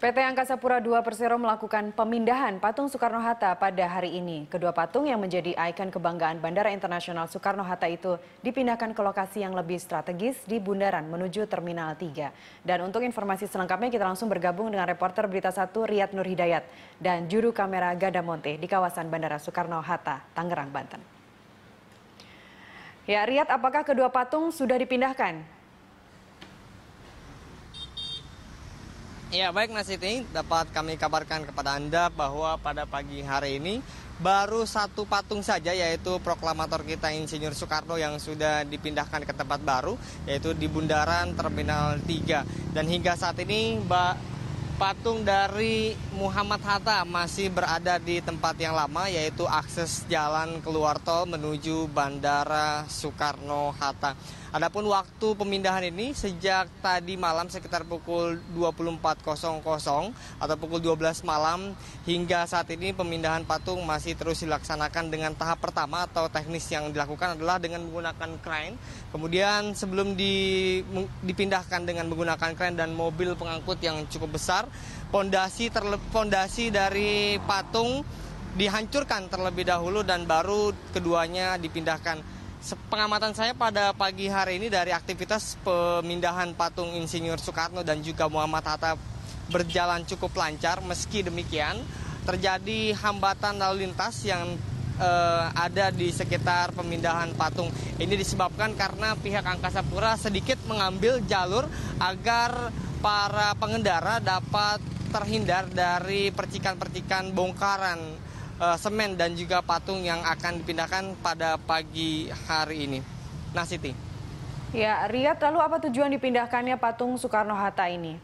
PT Angkasa Pura II Persero melakukan pemindahan patung Soekarno-Hatta pada hari ini. Kedua patung yang menjadi ikon kebanggaan Bandara Internasional Soekarno-Hatta itu dipindahkan ke lokasi yang lebih strategis di Bundaran menuju Terminal 3. Dan untuk informasi selengkapnya kita langsung bergabung dengan reporter Berita 1 Riyad Nur Hidayat dan juru kamera Gada Monte di kawasan Bandara Soekarno-Hatta, Tangerang, Banten. Ya, Riyad, apakah kedua patung sudah dipindahkan? Ya baik Siti, dapat kami kabarkan kepada Anda bahwa pada pagi hari ini baru satu patung saja yaitu proklamator kita Insinyur Soekarno yang sudah dipindahkan ke tempat baru yaitu di Bundaran Terminal 3 dan hingga saat ini Mbak Patung dari Muhammad Hatta masih berada di tempat yang lama yaitu akses jalan keluar tol menuju Bandara Soekarno Hatta. Adapun waktu pemindahan ini sejak tadi malam sekitar pukul 24.00 atau pukul 12 malam hingga saat ini pemindahan patung masih terus dilaksanakan dengan tahap pertama atau teknis yang dilakukan adalah dengan menggunakan crane. Kemudian sebelum dipindahkan dengan menggunakan crane dan mobil pengangkut yang cukup besar pondasi fondasi dari patung dihancurkan terlebih dahulu dan baru keduanya dipindahkan pengamatan saya pada pagi hari ini dari aktivitas pemindahan patung Insinyur Soekarno dan juga Muhammad Hatta berjalan cukup lancar. Meski demikian, terjadi hambatan lalu lintas yang eh, ada di sekitar pemindahan patung. Ini disebabkan karena pihak Angkasa Pura sedikit mengambil jalur agar para pengendara dapat terhindar dari percikan-percikan bongkaran eh, semen dan juga patung yang akan dipindahkan pada pagi hari ini. Nah, Siti. Ya, Riyad, lalu apa tujuan dipindahkannya patung Soekarno-Hatta ini?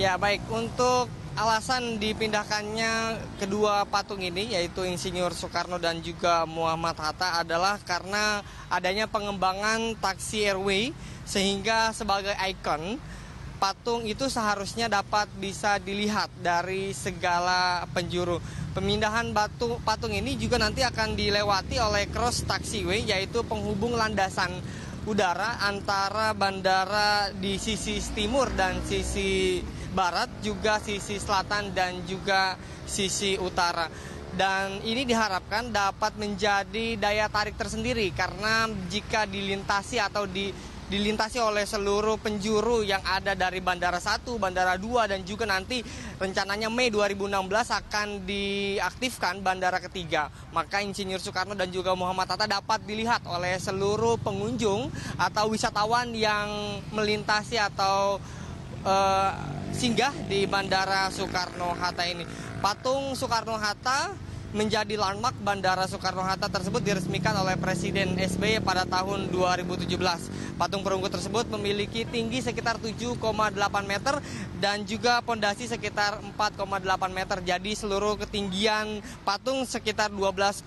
Ya, baik. Untuk alasan dipindahkannya kedua patung ini yaitu Insinyur Soekarno dan juga Muhammad Hatta adalah karena adanya pengembangan taksi airway sehingga sebagai ikon patung itu seharusnya dapat bisa dilihat dari segala penjuru. Pemindahan batu, patung ini juga nanti akan dilewati oleh cross taxiway yaitu penghubung landasan udara antara bandara di sisi timur dan sisi barat, juga sisi selatan dan juga sisi utara. Dan ini diharapkan dapat menjadi daya tarik tersendiri karena jika dilintasi atau di dilintasi oleh seluruh penjuru yang ada dari Bandara 1, Bandara 2 dan juga nanti rencananya Mei 2016 akan diaktifkan bandara ketiga. Maka Insinyur Soekarno dan juga Muhammad Tata dapat dilihat oleh seluruh pengunjung atau wisatawan yang melintasi atau uh, singgah di Bandara Soekarno-Hatta ini. Patung Soekarno-Hatta menjadi landmark Bandara Soekarno-Hatta tersebut diresmikan oleh Presiden SBY pada tahun 2017. Patung perunggu tersebut memiliki tinggi sekitar 7,8 meter dan juga pondasi sekitar 4,8 meter. Jadi seluruh ketinggian patung sekitar 12,6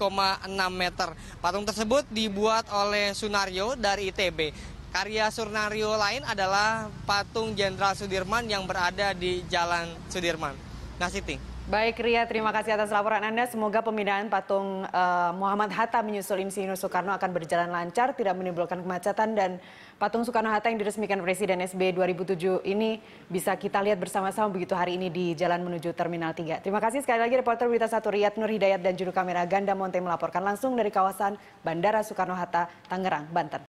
meter. Patung tersebut dibuat oleh Sunario dari ITB. Karya Surnario lain adalah patung Jenderal Sudirman yang berada di Jalan Sudirman. Nah, Siti. Baik Ria, terima kasih atas laporan Anda. Semoga pemindahan patung uh, Muhammad Hatta menyusul Insinyur Soekarno akan berjalan lancar, tidak menimbulkan kemacetan dan patung Soekarno-Hatta yang diresmikan Presiden SB 2007 ini bisa kita lihat bersama-sama begitu hari ini di jalan menuju Terminal 3. Terima kasih sekali lagi reporter Berita Satu Riyad Nur Hidayat dan juru kamera Ganda Monte melaporkan langsung dari kawasan Bandara Soekarno-Hatta, Tangerang, Banten.